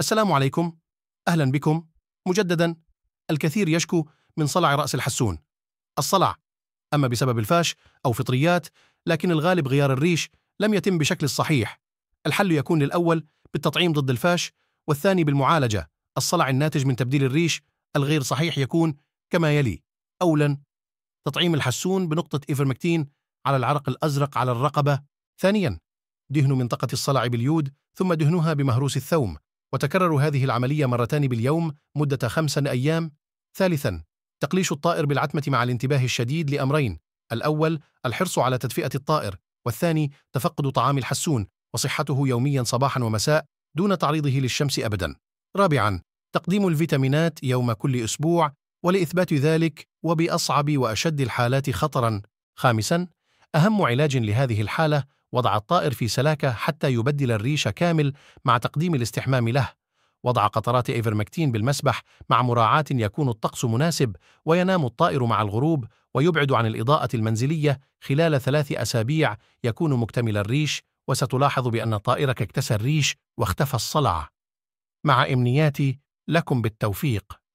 السلام عليكم أهلا بكم مجددا الكثير يشكو من صلع رأس الحسون الصلع أما بسبب الفاش أو فطريات لكن الغالب غيار الريش لم يتم بشكل الصحيح الحل يكون للأول بالتطعيم ضد الفاش والثاني بالمعالجة الصلع الناتج من تبديل الريش الغير صحيح يكون كما يلي أولا تطعيم الحسون بنقطة إيفرمكتين على العرق الأزرق على الرقبة ثانيا دهن منطقة الصلع باليود ثم دهنها بمهروس الثوم وتكرر هذه العملية مرتان باليوم مدة خمسة أيام ثالثاً تقليش الطائر بالعتمة مع الانتباه الشديد لأمرين الأول الحرص على تدفئة الطائر والثاني تفقد طعام الحسون وصحته يوميا صباحا ومساء دون تعريضه للشمس أبدا رابعا تقديم الفيتامينات يوم كل أسبوع ولإثبات ذلك وبأصعب وأشد الحالات خطرا خامسا أهم علاج لهذه الحالة وضع الطائر في سلاكة حتى يبدل الريش كامل مع تقديم الاستحمام له وضع قطرات إيفرمكتين بالمسبح مع مراعاة يكون الطقس مناسب وينام الطائر مع الغروب ويبعد عن الإضاءة المنزلية خلال ثلاث أسابيع يكون مكتمل الريش وستلاحظ بأن طائرك اكتسى الريش واختفى الصلع مع إمنياتي لكم بالتوفيق